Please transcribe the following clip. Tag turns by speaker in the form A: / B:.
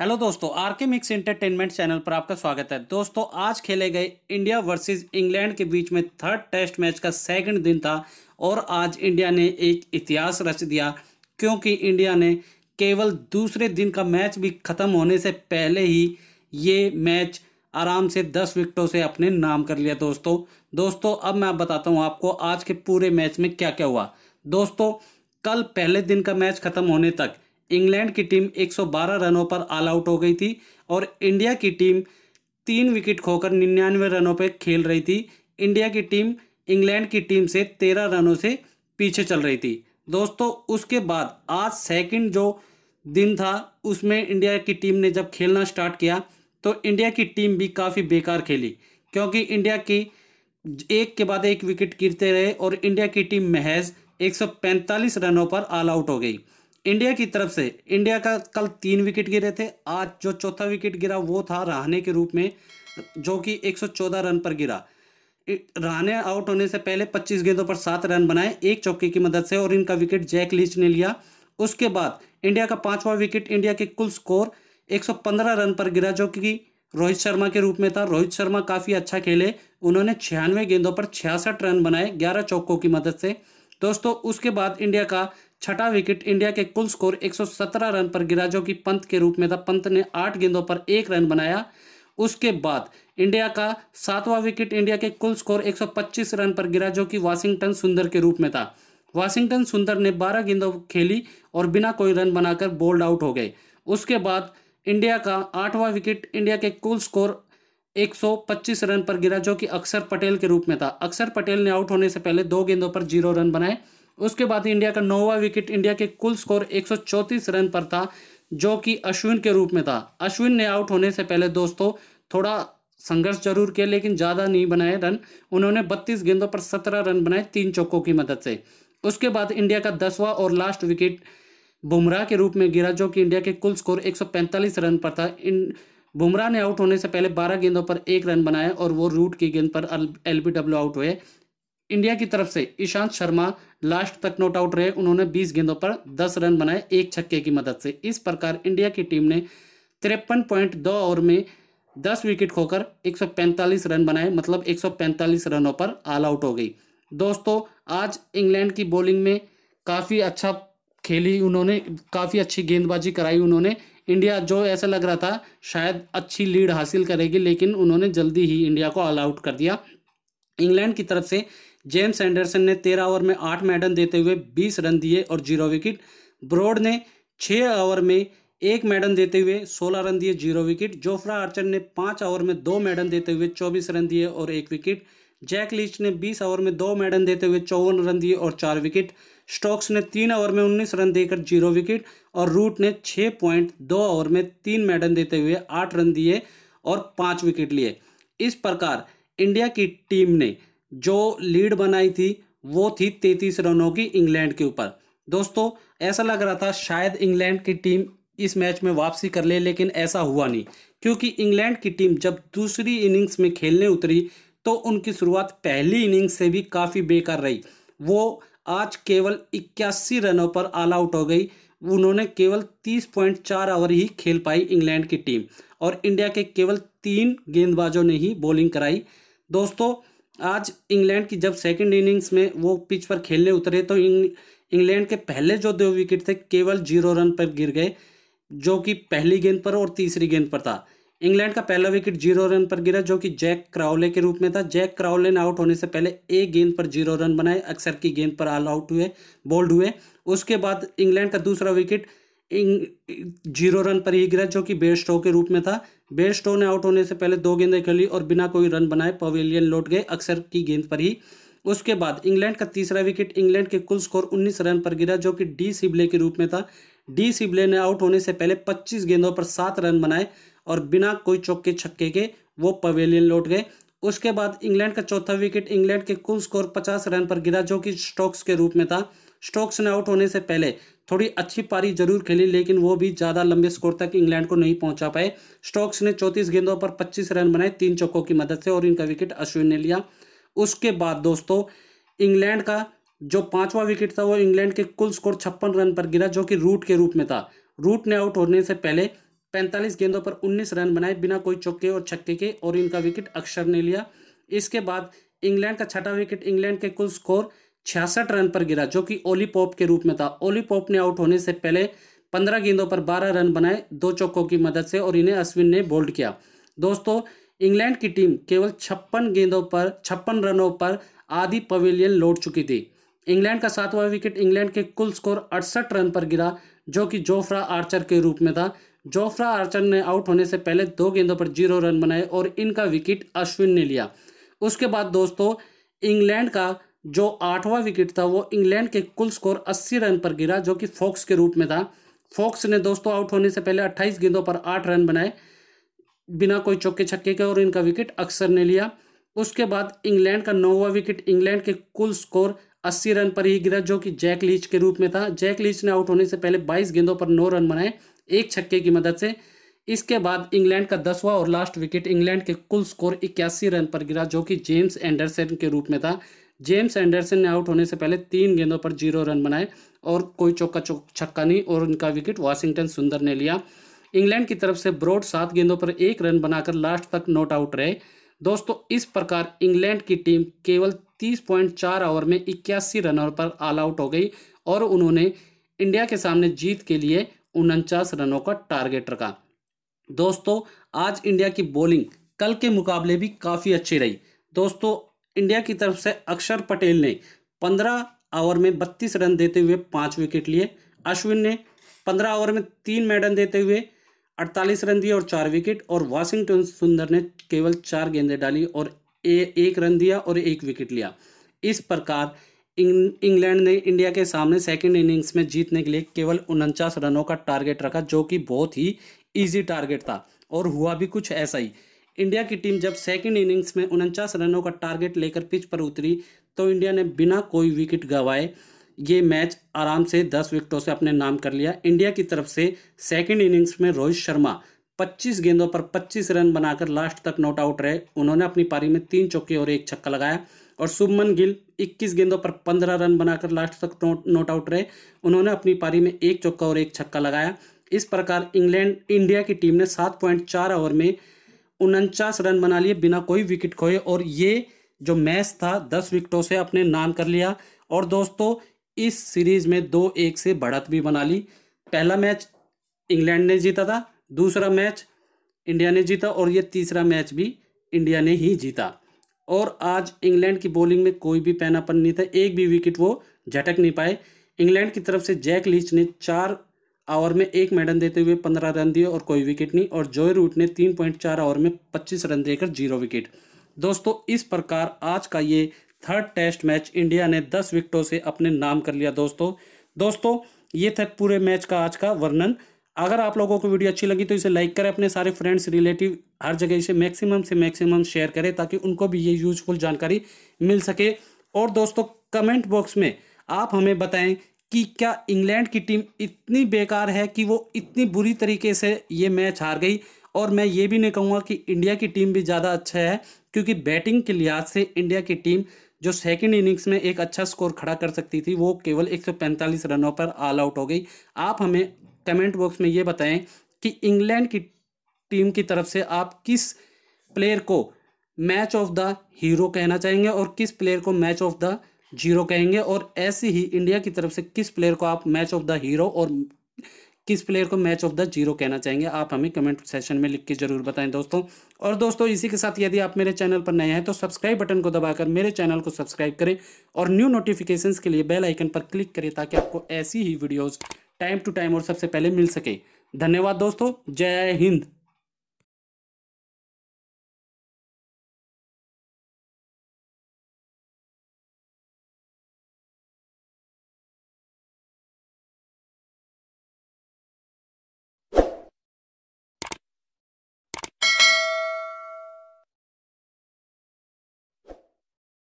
A: hello दोस्तों R K mix entertainment channel पर आपका स्वागत है दोस्तों आज खेले गए इंडिया वर्सेस इंग्लैंड के बीच में थर्ड टेस्ट मैच का सेकंड दिन था और आज इंडिया ने एक इतिहास रच दिया क्योंकि इंडिया ने केवल दूसरे दिन का मैच भी ख़त्म होने से पहले ही ये मैच आराम से दस विकटों से अपने नाम कर लिया दोस्तों दोस्तों अब मैं बताता हूँ आपको आज के पूरे मैच में क्या क्या हुआ दोस्तों कल पहले दिन का मैच ख़त्म होने तक इंग्लैंड की टीम 112 रनों पर ऑल आउट हो गई थी और इंडिया की टीम तीन विकेट खोकर निन्यानवे रनों पर खेल रही थी इंडिया की टीम इंग्लैंड की टीम से तेरह रनों से पीछे चल रही थी दोस्तों उसके बाद आज सेकंड जो दिन था उसमें इंडिया की टीम ने जब खेलना स्टार्ट किया तो इंडिया की टीम भी काफ़ी बेकार खेली क्योंकि इंडिया की एक के बाद एक विकेट गिरते रहे और इंडिया की टीम महज 145 रनों पर ऑल आउट हो गई इंडिया की तरफ से इंडिया का कल तीन विकेट गिरे थे आज जो चौथा विकेट गिरा वो था रहाने के रूप में जो कि 114 रन पर गिरा रहाने आउट होने से पहले 25 गेंदों पर सात रन बनाए एक चौके की मदद से और इनका विकेट जैक लीच ने लिया उसके बाद इंडिया का पांचवा विकेट इंडिया के कुल स्कोर 115 रन पर गिरा जो कि रोहित शर्मा के रूप में था रोहित शर्मा काफ़ी अच्छा खेले उन्होंने छियानवे गेंदों पर छियासठ रन बनाए ग्यारह चौकों की मदद से दोस्तों उसके बाद इंडिया का छठा विकेट इंडिया के कुल स्कोर 117 रन पर गिरा जो कि पंत के रूप में था पंत ने आठ गेंदों पर एक रन बनाया उसके बाद इंडिया का सातवां विकेट इंडिया के कुल स्कोर 125 रन पर गिरा जो कि वाशिंगटन सुंदर के रूप में था वाशिंगटन सुंदर ने 12 गेंदों खेली और बिना कोई रन बनाकर बोल्ड आउट हो गए उसके बाद इंडिया का आठवां विकेट इंडिया के कुल स्कोर 125 रन पर गिरा जो कि अक्षर पटेल के रूप में था अक्षर पटेल ने आउट होने से पहले दो गेंदों पर जीरो रन बनाए उसके बाद इंडिया का नौवा विकेट इंडिया के कुल स्कोर एक रन पर था जो कि अश्विन के रूप में था अश्विन ने आउट होने से पहले दोस्तों थोड़ा संघर्ष जरूर किया लेकिन ज़्यादा नहीं बनाए रन उन्होंने 32 गेंदों पर 17 रन बनाए तीन चौकों की मदद से उसके बाद इंडिया का दसवां और लास्ट विकेट बुमराह के रूप में गिरा जो कि इंडिया के कुल स्कोर 145 रन पर था इन बुमराह ने आउट होने से पहले 12 गेंदों पर एक रन बनाया और वो रूट की गेंद पर एल आउट हुए इंडिया की तरफ से ईशांत शर्मा लास्ट तक नोट आउट रहे उन्होंने 20 गेंदों पर 10 रन बनाए एक छक्के की मदद से इस प्रकार इंडिया की टीम ने तिरपन पॉइंट दो ओवर में 10 विकेट खोकर 145 रन बनाए मतलब 145 रनों पर ऑल आउट हो गई दोस्तों आज इंग्लैंड की बॉलिंग में काफ़ी अच्छा खेली उन्होंने काफ़ी अच्छी गेंदबाजी कराई उन्होंने इंडिया जो ऐसा लग रहा था शायद अच्छी लीड हासिल करेगी लेकिन उन्होंने जल्दी ही इंडिया को ऑल आउट कर दिया इंग्लैंड की तरफ से जेम्स एंडरसन ने तेरह ओवर में आठ मैडल देते हुए बीस रन दिए और जीरो विकेट ब्रॉड ने छः ओवर में एक मेडन देते हुए सोलह रन दिए जीरो विकेट जोफ्रा आर्चर ने पाँच ओवर में दो मेडन देते हुए चौबीस रन दिए और एक विकेट जैक लीच ने बीस ओवर में दो मेडन देते हुए चौवन रन दिए और चार विकेट स्टोक्स ने तीन ओवर में उन्नीस रन देकर जीरो विकेट और रूट ने छः पॉइंट दो ओवर में तीन मैडल देते हुए आठ रन दिए और पाँच विकेट लिए इस प्रकार इंडिया की टीम ने जो लीड बनाई थी वो थी तैतीस रनों की इंग्लैंड के ऊपर दोस्तों ऐसा लग रहा था शायद इंग्लैंड की टीम इस मैच में वापसी कर ले लेकिन ऐसा हुआ नहीं क्योंकि इंग्लैंड की टीम जब दूसरी इनिंग्स में खेलने उतरी तो उनकी शुरुआत पहली इनिंग्स से भी काफ़ी बेकार रही वो आज केवल इक्यासी रनों पर ऑल आउट हो गई उन्होंने केवल 30.4 ओवर ही खेल पाई इंग्लैंड की टीम और इंडिया के केवल तीन गेंदबाजों ने ही बॉलिंग कराई दोस्तों आज इंग्लैंड की जब सेकंड इनिंग्स में वो पिच पर खेलने उतरे तो इंग्लैंड के पहले जो दो विकेट थे केवल जीरो रन पर गिर गए जो कि पहली गेंद पर और तीसरी गेंद पर था इंग्लैंड का पहला विकेट जीरो रन पर गिरा जो कि जैक क्राउले के रूप में था जैक क्राउले ने आउट होने से पहले एक गेंद पर जीरो रन बनाए अक्सर की गेंद पर ऑल आउट हुए बोल्ड हुए उसके बाद इंग्लैंड का दूसरा विकेट जीरो रन पर ही गिरा जो कि बेयरस्टो के रूप में था बेयरस्टो ने आउट होने से पहले दो गेंदें खेली और बिना कोई रन बनाए पवेलियन लौट गए अक्सर की गेंद पर ही उसके बाद इंग्लैंड का तीसरा विकेट इंग्लैंड के कुल स्कोर 19 रन पर गिरा जो कि डी सिबले के रूप में था डी सिबले ने आउट होने से पहले 25 गेंदों पर सात रन बनाए और बिना कोई चौके छक्के के वो पवेलियन लौट गए उसके बाद इंग्लैंड का चौथा विकेट इंग्लैंड के कुल स्कोर 50 रन पर गिरा जो कि स्टॉक्स के रूप में था स्टोक्स ने आउट होने से पहले थोड़ी अच्छी पारी जरूर खेली लेकिन वो भी ज़्यादा लंबे स्कोर तक इंग्लैंड को नहीं पहुंचा पाए स्टोक्स ने चौंतीस गेंदों पर 25 रन बनाए तीन चौकों की मदद से और इनका विकेट अश्विन ने लिया उसके बाद दोस्तों इंग्लैंड का जो पांचवा विकेट था वो इंग्लैंड के कुल स्कोर छप्पन रन पर गिरा जो कि रूट के रूप में था रूट ने आउट होने से पहले पैंतालीस गेंदों पर उन्नीस रन बनाए बिना कोई चौके और छक्के के और इनका विकेट अक्षर ने लिया इसके बाद इंग्लैंड का छठा विकेट इंग्लैंड के कुल स्कोर छियासठ रन पर गिरा जो कि ओली पॉप के रूप में था ओली पॉप ने आउट होने से पहले पंद्रह गेंदों पर बारह रन बनाए दो चौकों की मदद से और इन्हें अश्विन ने बोल्ड किया दोस्तों इंग्लैंड की टीम केवल छप्पन गेंदों पर छप्पन रनों पर आधी पवेलियन लौट चुकी थी इंग्लैंड का सातवां विकेट इंग्लैंड के कुल स्कोर अड़सठ रन पर गिरा जो कि जोफ्रा आर्चर के रूप में था जोफ्रा आर्चर ने आउट होने से पहले दो गेंदों पर जीरो रन बनाए और इनका विकेट अश्विन ने लिया उसके बाद दोस्तों इंग्लैंड का जो आठवां विकेट था वो इंग्लैंड के कुल स्कोर 80 रन पर गिरा जो कि फोक्स के रूप में था फॉक्स ने दोस्तों आउट होने से पहले 28 गेंदों पर आठ रन बनाए बिना कोई चौके छक्के के और इनका विकेट अक्सर ने लिया उसके बाद इंग्लैंड का नौवा विकेट इंग्लैंड के कुल स्कोर 80 रन पर ही गिरा जो कि जैक लीच के रूप में था जैक लीच ने आउट होने से पहले 22 गेंदों पर 9 रन बनाए एक छक्के की मदद से इसके बाद इंग्लैंड का दसवां और लास्ट विकेट इंग्लैंड के कुल स्कोर इक्यासी रन पर गिरा जो कि जेम्स एंडरसन के रूप में था जेम्स एंडरसन ने आउट होने से पहले तीन गेंदों पर जीरो रन बनाए और कोई चौका चौक छक्का नहीं और उनका विकेट वाशिंगटन सुंदर ने लिया इंग्लैंड की तरफ से ब्रॉड सात गेंदों पर एक रन बनाकर लास्ट तक नॉट आउट रहे दोस्तों इस प्रकार इंग्लैंड की टीम केवल 30.4 ओवर में इक्यासी रनों पर ऑल आउट हो गई और उन्होंने इंडिया के सामने जीत के लिए उनचास रनों का टारगेट रखा दोस्तों आज इंडिया की बॉलिंग कल के मुकाबले भी काफ़ी अच्छी रही दोस्तों इंडिया की तरफ से अक्षर पटेल ने पंद्रह ओवर में बत्तीस रन देते हुए पाँच विकेट लिए अश्विन ने पंद्रह ओवर में तीन मेडल देते हुए अड़तालीस रन दिए और चार विकेट और वाशिंगटन सुंदर ने केवल चार गेंदें डाली और ए, एक रन दिया और एक विकेट लिया इस प्रकार इंग्लैंड ने इंडिया के सामने सेकेंड इनिंग्स में जीतने के लिए केवल उनचास रनों का टारगेट रखा जो कि बहुत ही ईजी टारगेट था और हुआ भी कुछ ऐसा ही इंडिया की टीम जब सेकंड इनिंग्स में उनचास रनों का टारगेट लेकर पिच पर उतरी तो इंडिया ने बिना कोई विकेट गंवाए ये मैच आराम से दस विकेटों से अपने नाम कर लिया इंडिया की तरफ से सेकेंड इनिंग्स में रोहित शर्मा 25 गेंदों पर 25 रन बनाकर लास्ट तक नॉट आउट रहे उन्होंने अपनी पारी में तीन चौके और एक छक्का लगाया और शुभमन गिल 21 गेंदों पर 15 रन बनाकर लास्ट तक नॉट आउट रहे उन्होंने अपनी पारी में एक चौका और एक छक्का लगाया इस प्रकार इंग्लैंड इंडिया की टीम ने सात पॉइंट चार ओवर में उनचास रन बना लिए बिना कोई विकेट खोए और ये जो मैच था दस विकेटों से अपने नाम कर लिया और दोस्तों इस सीरीज में दो एक से बढ़त भी बना ली पहला मैच इंग्लैंड ने जीता था दूसरा मैच इंडिया ने जीता और ये तीसरा मैच भी इंडिया ने ही जीता और आज इंग्लैंड की बॉलिंग में कोई भी पैनापन नहीं था एक भी विकेट वो झटक नहीं पाए इंग्लैंड की तरफ से जैक लीच ने चार ओवर में एक मैडम देते हुए पंद्रह रन दिए और कोई विकेट नहीं और जॉय रूट ने तीन पॉइंट चार ओवर में पच्चीस रन देकर जीरो विकेट दोस्तों इस प्रकार आज का ये थर्ड टेस्ट मैच इंडिया ने दस विकेटों से अपने नाम कर लिया दोस्तों दोस्तों ये था पूरे मैच का आज का वर्णन अगर आप लोगों को वीडियो अच्छी लगी तो इसे लाइक करें अपने सारे फ्रेंड्स रिलेटिव हर जगह इसे मैक्सिमम से मैक्सिमम शेयर करें ताकि उनको भी ये यूजफुल जानकारी मिल सके और दोस्तों कमेंट बॉक्स में आप हमें बताएं कि क्या इंग्लैंड की टीम इतनी बेकार है कि वो इतनी बुरी तरीके से ये मैच हार गई और मैं ये भी नहीं कहूँगा कि इंडिया की टीम भी ज़्यादा अच्छा है क्योंकि बैटिंग के लिहाज से इंडिया की टीम जो सेकेंड इनिंग्स में एक अच्छा स्कोर खड़ा कर सकती थी वो केवल 145 रनों पर ऑल आउट हो गई आप हमें कमेंट बॉक्स में ये बताएं कि इंग्लैंड की टीम की तरफ से आप किस प्लेयर को मैच ऑफ द हीरो कहना चाहेंगे और किस प्लेयर को मैच ऑफ द जीरो कहेंगे और ऐसे ही इंडिया की तरफ से किस प्लेयर को आप मैच ऑफ द हीरो और किस प्लेयर को मैच ऑफ द जीरो कहना चाहेंगे आप हमें कमेंट सेशन में लिख के जरूर बताएं दोस्तों और दोस्तों इसी के साथ यदि आप मेरे चैनल पर नए हैं तो सब्सक्राइब बटन को दबाकर मेरे चैनल को सब्सक्राइब करें और न्यू नोटिफिकेशन के लिए बेल आइकन पर क्लिक करें ताकि आपको ऐसी ही वीडियोज़ टाइम टू टाइम और सबसे पहले मिल सके धन्यवाद दोस्तों जय हिंद